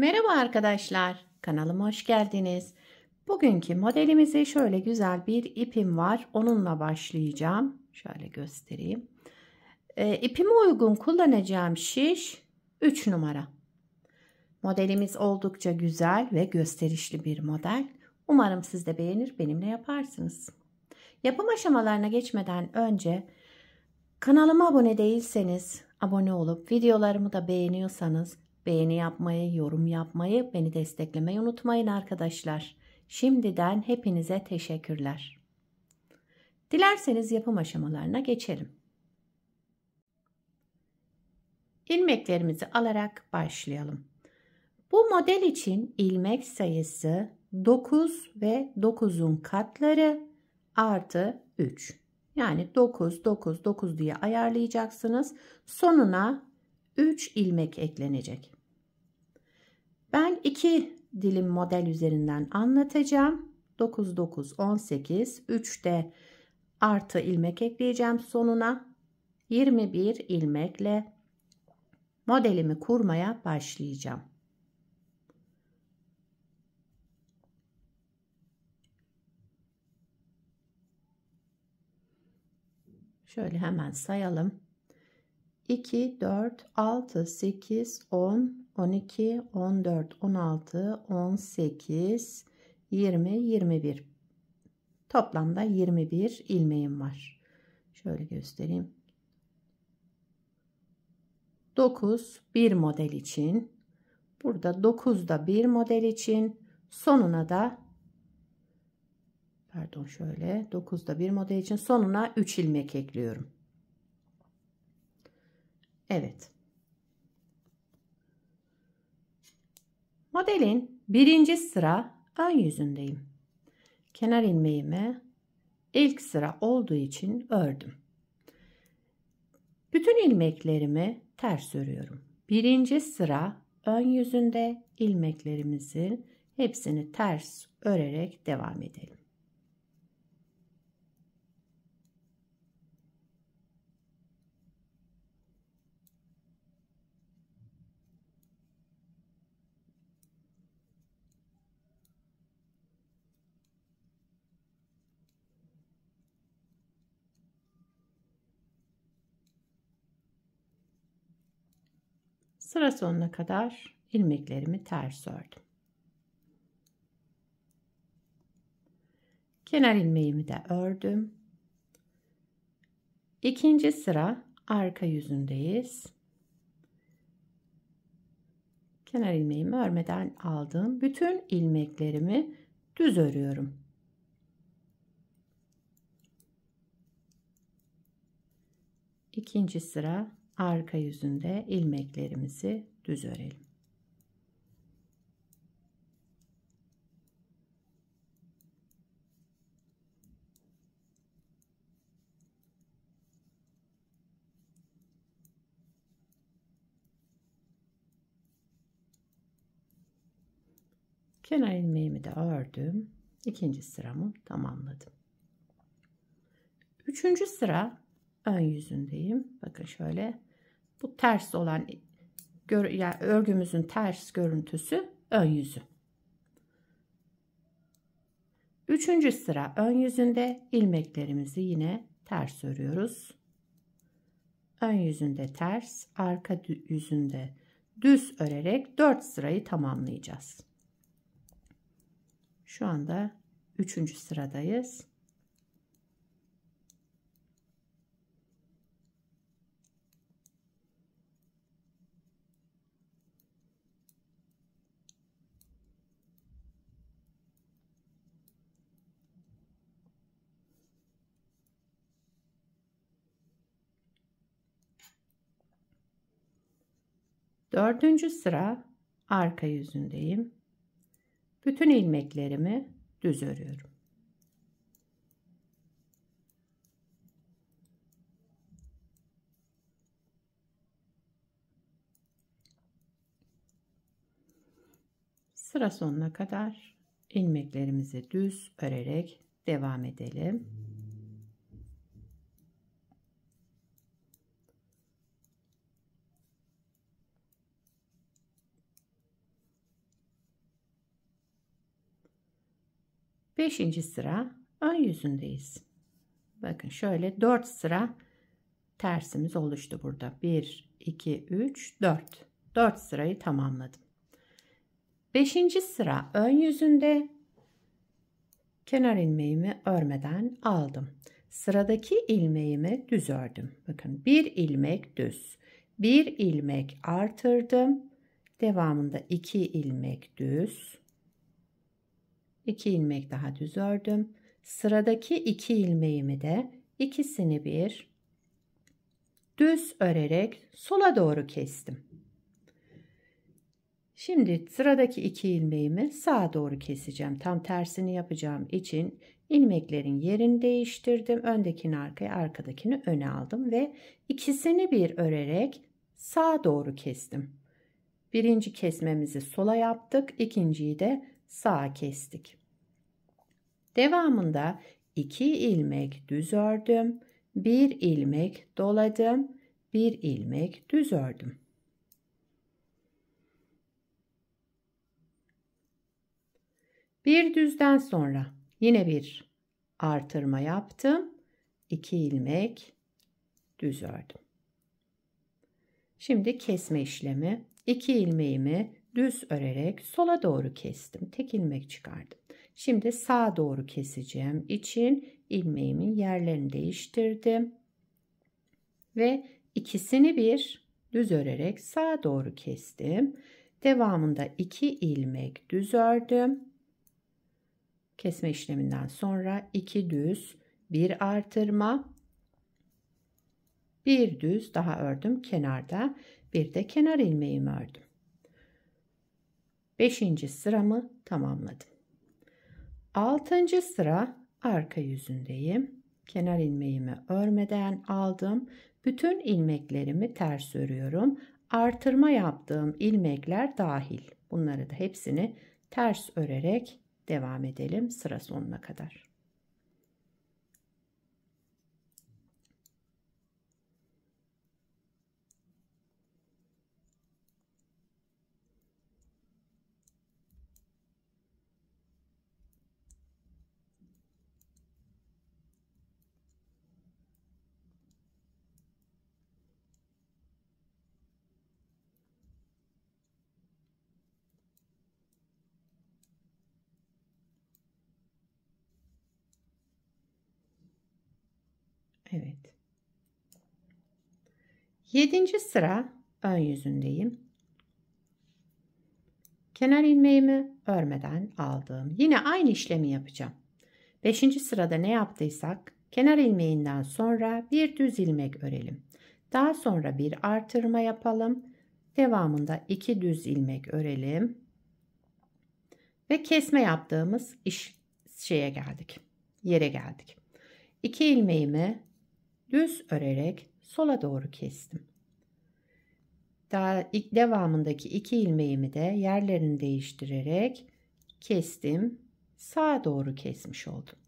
Merhaba arkadaşlar, kanalıma hoş geldiniz. Bugünkü modelimize şöyle güzel bir ipim var. Onunla başlayacağım. Şöyle göstereyim. E, ipime uygun kullanacağım şiş 3 numara. Modelimiz oldukça güzel ve gösterişli bir model. Umarım siz de beğenir, benimle yaparsınız. Yapım aşamalarına geçmeden önce kanalıma abone değilseniz abone olup videolarımı da beğeniyorsanız Beğeni yapmayı, yorum yapmayı, beni desteklemeyi unutmayın arkadaşlar. Şimdiden hepinize teşekkürler. Dilerseniz yapım aşamalarına geçelim. İlmeklerimizi alarak başlayalım. Bu model için ilmek sayısı 9 ve 9'un katları artı 3. Yani 9, 9, 9 diye ayarlayacaksınız. Sonuna 3 ilmek eklenecek. Ben iki dilim model üzerinden anlatacağım. 9, 9, 18, 3 de artı ilmek ekleyeceğim sonuna. 21 ilmekle modelimi kurmaya başlayacağım. Şöyle hemen sayalım. 2, 4, 6, 8, 10, 12, 14, 16, 18, 20, 21. Toplamda 21 ilmeğim var. Şöyle göstereyim. 9 bir model için. Burada 9 da bir model için. Sonuna da pardon şöyle 9 da bir model için sonuna 3 ilmek ekliyorum. Evet. Modelin birinci sıra ön yüzündeyim. Kenar ilmeğimi ilk sıra olduğu için ördüm. Bütün ilmeklerimi ters örüyorum. Birinci sıra ön yüzünde ilmeklerimizin hepsini ters örerek devam edelim. Sıra sonuna kadar ilmeklerimi ters ördüm. Kenar ilmeğimi de ördüm. İkinci sıra arka yüzündeyiz. Kenar ilmeğimi örmeden aldığım bütün ilmeklerimi düz örüyorum. İkinci sıra arka yüzünde ilmeklerimizi düz örelim. Kenar ilmeğimi de ördüm. İkinci sıramı tamamladım. Üçüncü sıra ön yüzündeyim. Bakın şöyle bu ters olan yani örgümüzün ters görüntüsü ön yüzü. Üçüncü sıra ön yüzünde ilmeklerimizi yine ters örüyoruz. Ön yüzünde ters, arka yüzünde düz örerek 4 sırayı tamamlayacağız. Şu anda 3. sıradayız. Dördüncü sıra arka yüzündeyim. Bütün ilmeklerimi düz örüyorum. Sıra sonuna kadar ilmeklerimizi düz örerek devam edelim. 5. sıra ön yüzündeyiz. Bakın şöyle 4 sıra tersimiz oluştu burada. 1, 2, 3, 4. 4 sırayı tamamladım. 5. sıra ön yüzünde kenar ilmeğimi örmeden aldım. Sıradaki ilmeğimi düz ördüm. Bakın bir ilmek düz. Bir ilmek artırdım. Devamında iki ilmek düz. 2 ilmek daha düz ördüm. Sıradaki 2 ilmeğimi de ikisini bir düz örerek sola doğru kestim. Şimdi sıradaki 2 ilmeğimi sağa doğru keseceğim. Tam tersini yapacağım için ilmeklerin yerini değiştirdim. Öndekini arkaya, arkadakini öne aldım ve ikisini bir örerek sağa doğru kestim. Birinci kesmemizi sola yaptık, ikinciyi de sağa kestik. Devamında 2 ilmek düz ördüm, 1 ilmek doladım, 1 ilmek düz ördüm. Bir düzden sonra yine bir artırma yaptım. 2 ilmek düz ördüm. Şimdi kesme işlemi. 2 ilmeğimi düz örerek sola doğru kestim. Tek ilmek çıkardım. Şimdi sağa doğru keseceğim için ilmeğimin yerlerini değiştirdim. Ve ikisini bir düz örerek sağa doğru kestim. Devamında iki ilmek düz ördüm. Kesme işleminden sonra iki düz, bir artırma, bir düz daha ördüm kenarda. Bir de kenar ilmeğimi ördüm. Beşinci sıramı tamamladım. 6. sıra arka yüzündeyim. Kenar ilmeğimi örmeden aldım. Bütün ilmeklerimi ters örüyorum. Artırma yaptığım ilmekler dahil. Bunları da hepsini ters örerek devam edelim sıra sonuna kadar. Evet. Yedinci sıra ön yüzündeyim. Kenar ilmeğimi örmeden aldım. Yine aynı işlemi yapacağım. Beşinci sırada ne yaptıysak kenar ilmeğinden sonra bir düz ilmek örelim. Daha sonra bir artırma yapalım. Devamında iki düz ilmek örelim. Ve kesme yaptığımız iş şeye geldik. Yere geldik. İki ilmeğimi düz örerek sola doğru kestim. Daha ilk devamındaki iki ilmeğimi de yerlerini değiştirerek kestim. Sağa doğru kesmiş oldum.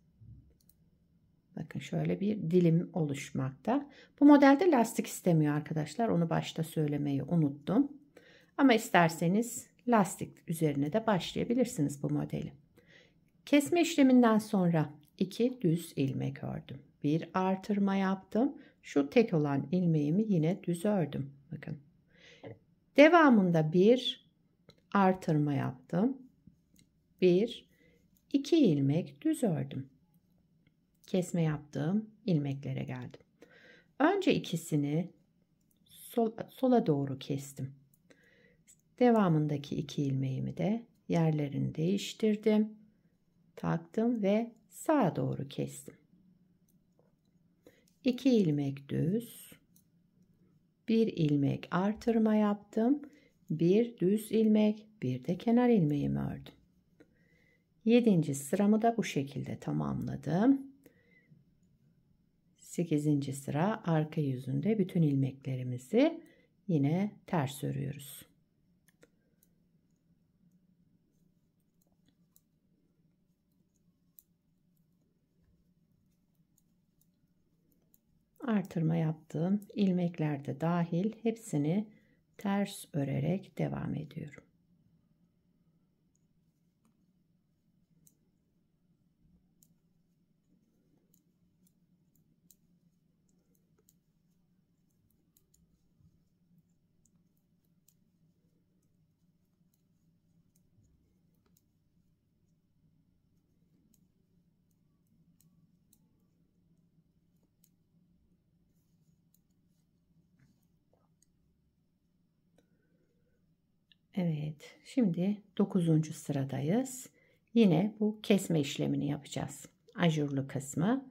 Bakın şöyle bir dilim oluşmakta. Bu modelde lastik istemiyor arkadaşlar. Onu başta söylemeyi unuttum. Ama isterseniz lastik üzerine de başlayabilirsiniz bu modeli. Kesme işleminden sonra 2 düz ilmek ördüm. Bir artırma yaptım. Şu tek olan ilmeğimi yine düz ördüm. Bakın. Devamında bir artırma yaptım. Bir, iki ilmek düz ördüm. Kesme yaptığım ilmeklere geldim. Önce ikisini sol, sola doğru kestim. Devamındaki iki ilmeğimi de yerlerini değiştirdim taktım ve sağa doğru kestim. 2 ilmek düz, 1 ilmek artırma yaptım. 1 düz ilmek, bir de kenar ilmeğimi ördüm. 7. sıramı da bu şekilde tamamladım. 8. sıra arka yüzünde bütün ilmeklerimizi yine ters örüyoruz. artırma yaptığım ilmekler de dahil hepsini ters örerek devam ediyorum. Evet şimdi 9. sıradayız. Yine bu kesme işlemini yapacağız. Ajurlu kısmı.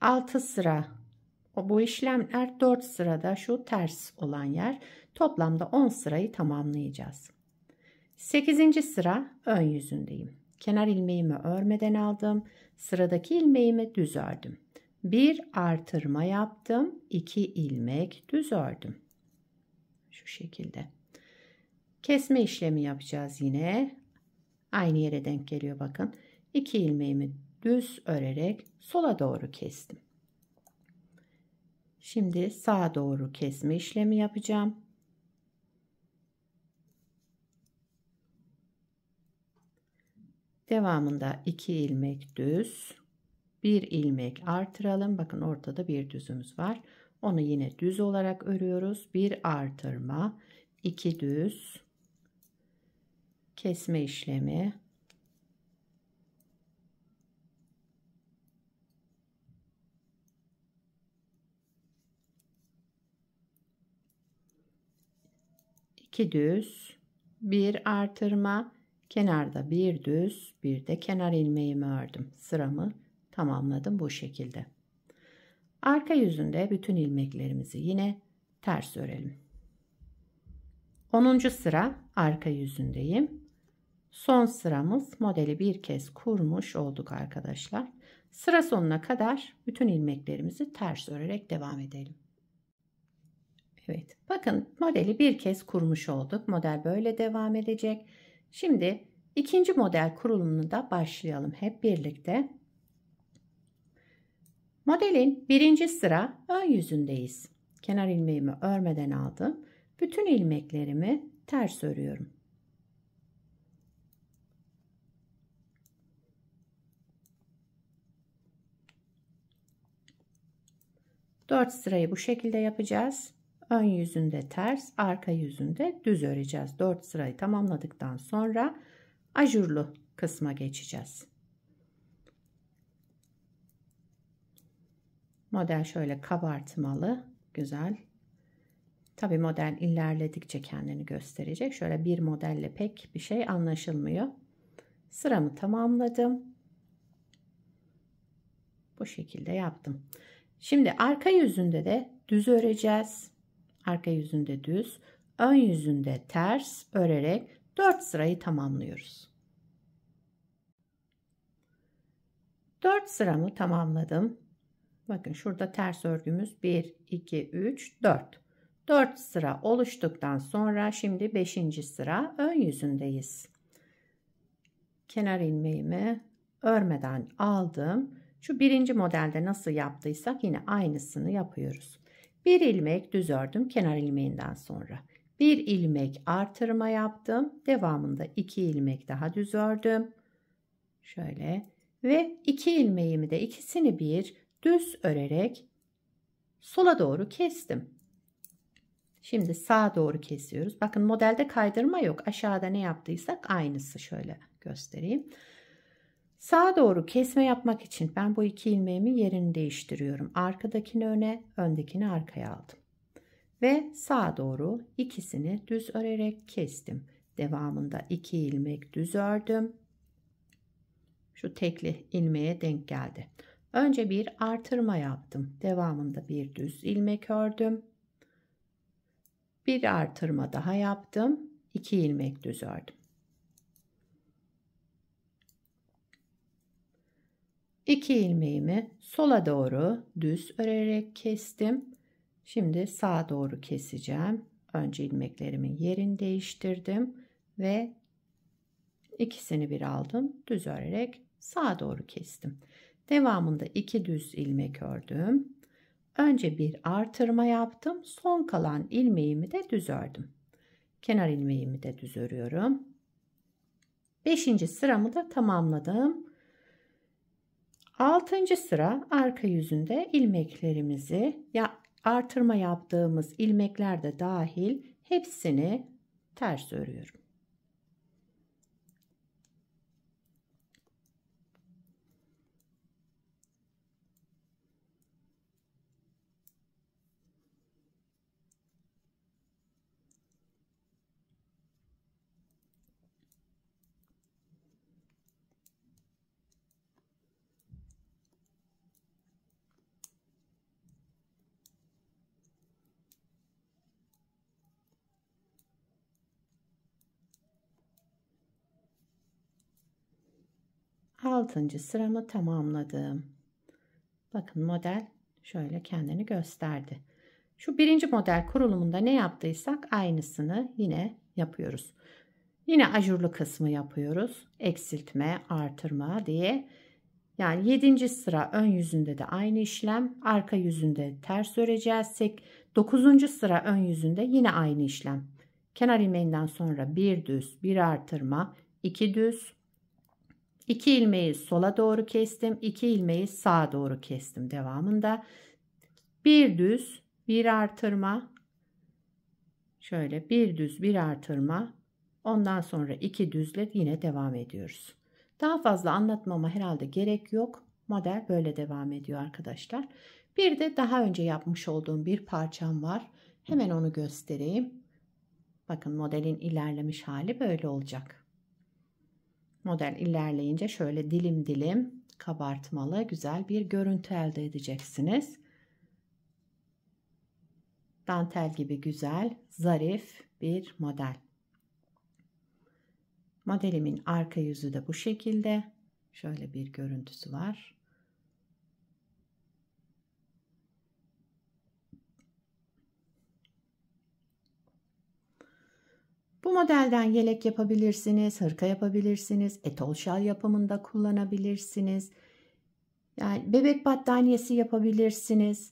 6 sıra bu işlemler 4 sırada şu ters olan yer. Toplamda 10 sırayı tamamlayacağız. 8. sıra ön yüzündeyim. Kenar ilmeğimi örmeden aldım. Sıradaki ilmeğimi düz ördüm. Bir artırma yaptım. 2 ilmek düz ördüm. Şu şekilde. Kesme işlemi yapacağız yine. Aynı yere denk geliyor bakın. 2 ilmeğimi düz örerek sola doğru kestim. Şimdi sağa doğru kesme işlemi yapacağım. Devamında 2 ilmek düz, 1 ilmek artıralım. Bakın ortada bir düzümüz var. Onu yine düz olarak örüyoruz. 1 artırma, 2 düz, kesme işlemi. iki düz, bir artırma, kenarda bir düz, bir de kenar ilmeğimi ördüm. Sıramı tamamladım bu şekilde. Arka yüzünde bütün ilmeklerimizi yine ters örelim. 10. sıra arka yüzündeyim son sıramız modeli bir kez kurmuş olduk arkadaşlar. Sıra sonuna kadar bütün ilmeklerimizi ters örerek devam edelim. Evet bakın modeli bir kez kurmuş olduk. Model böyle devam edecek. Şimdi ikinci model kurulumunu da başlayalım hep birlikte. Modelin birinci sıra ön yüzündeyiz. Kenar ilmeğimi örmeden aldım. Bütün ilmeklerimi ters örüyorum. 4 sırayı bu şekilde yapacağız. Ön yüzünde ters, arka yüzünde düz öreceğiz. 4 sırayı tamamladıktan sonra ajurlu kısma geçeceğiz. Model şöyle kabartmalı, güzel. Tabi model ilerledikçe kendini gösterecek. Şöyle bir modelle pek bir şey anlaşılmıyor. Sıramı tamamladım. Bu şekilde yaptım. Şimdi arka yüzünde de düz öreceğiz. Arka yüzünde düz, ön yüzünde ters örerek 4 sırayı tamamlıyoruz. 4 sıramı tamamladım. Bakın şurada ters örgümüz 1, 2, 3, 4. 4 sıra oluştuktan sonra şimdi 5. sıra ön yüzündeyiz. Kenar ilmeğimi örmeden aldım. Şu birinci modelde nasıl yaptıysak yine aynısını yapıyoruz. Bir ilmek düz ördüm kenar ilmeğinden sonra. Bir ilmek artırma yaptım. Devamında iki ilmek daha düz ördüm. Şöyle ve iki ilmeğimi de ikisini bir düz örerek sola doğru kestim. Şimdi sağa doğru kesiyoruz. Bakın modelde kaydırma yok. Aşağıda ne yaptıysak aynısı şöyle göstereyim. Sağa doğru kesme yapmak için ben bu iki ilmeğimi yerini değiştiriyorum. Arkadakini öne, öndekini arkaya aldım. Ve sağa doğru ikisini düz örerek kestim. Devamında iki ilmek düz ördüm. Şu tekli ilmeğe denk geldi. Önce bir artırma yaptım. Devamında bir düz ilmek ördüm. Bir artırma daha yaptım. İki ilmek düz ördüm. 2 ilmeğimi sola doğru düz örerek kestim. Şimdi sağa doğru keseceğim. Önce ilmeklerimin yerini değiştirdim ve ikisini bir aldım. Düz örerek sağa doğru kestim. Devamında 2 düz ilmek ördüm. Önce bir artırma yaptım. Son kalan ilmeğimi de düz ördüm. Kenar ilmeğimi de düz örüyorum. 5. sıramı da tamamladım. Altıncı sıra arka yüzünde ilmeklerimizi ya artırma yaptığımız ilmekler de dahil hepsini ters örüyorum. 6. sıramı tamamladım. Bakın model şöyle kendini gösterdi. Şu birinci model kurulumunda ne yaptıysak aynısını yine yapıyoruz. Yine ajurlu kısmı yapıyoruz. Eksiltme, artırma diye. Yani 7. sıra ön yüzünde de aynı işlem. Arka yüzünde ters öreceğiz. 9. sıra ön yüzünde yine aynı işlem. Kenar ilmeğinden sonra bir düz, bir artırma, iki düz, 2 ilmeği sola doğru kestim. 2 ilmeği sağa doğru kestim devamında. Bir düz bir artırma. Şöyle bir düz bir artırma. Ondan sonra iki düzle yine devam ediyoruz. Daha fazla anlatmama herhalde gerek yok. Model böyle devam ediyor arkadaşlar. Bir de daha önce yapmış olduğum bir parçam var. Hemen onu göstereyim. Bakın modelin ilerlemiş hali böyle olacak model ilerleyince şöyle dilim dilim kabartmalı güzel bir görüntü elde edeceksiniz. Dantel gibi güzel, zarif bir model. Modelimin arka yüzü de bu şekilde. Şöyle bir görüntüsü var. Bu modelden yelek yapabilirsiniz, hırka yapabilirsiniz, etol şal yapımında kullanabilirsiniz. Yani bebek battaniyesi yapabilirsiniz.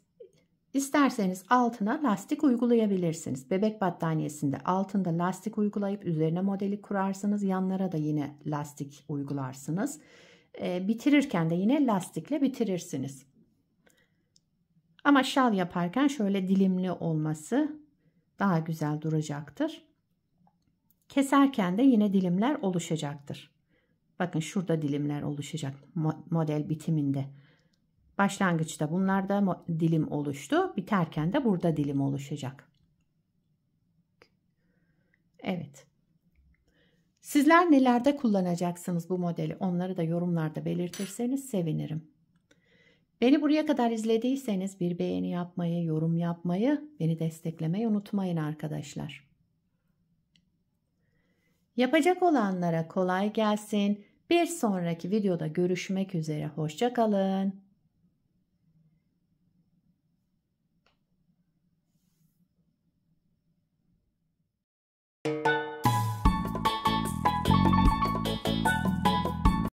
İsterseniz altına lastik uygulayabilirsiniz. Bebek battaniyesinde altında lastik uygulayıp üzerine modeli kurarsınız. Yanlara da yine lastik uygularsınız. E, bitirirken de yine lastikle bitirirsiniz. Ama şal yaparken şöyle dilimli olması daha güzel duracaktır. Keserken de yine dilimler oluşacaktır. Bakın şurada dilimler oluşacak model bitiminde. Başlangıçta bunlarda dilim oluştu. Biterken de burada dilim oluşacak. Evet. Sizler nelerde kullanacaksınız bu modeli? Onları da yorumlarda belirtirseniz sevinirim. Beni buraya kadar izlediyseniz bir beğeni yapmayı, yorum yapmayı, beni desteklemeyi unutmayın arkadaşlar. Yapacak olanlara kolay gelsin. Bir sonraki videoda görüşmek üzere. Hoşçakalın.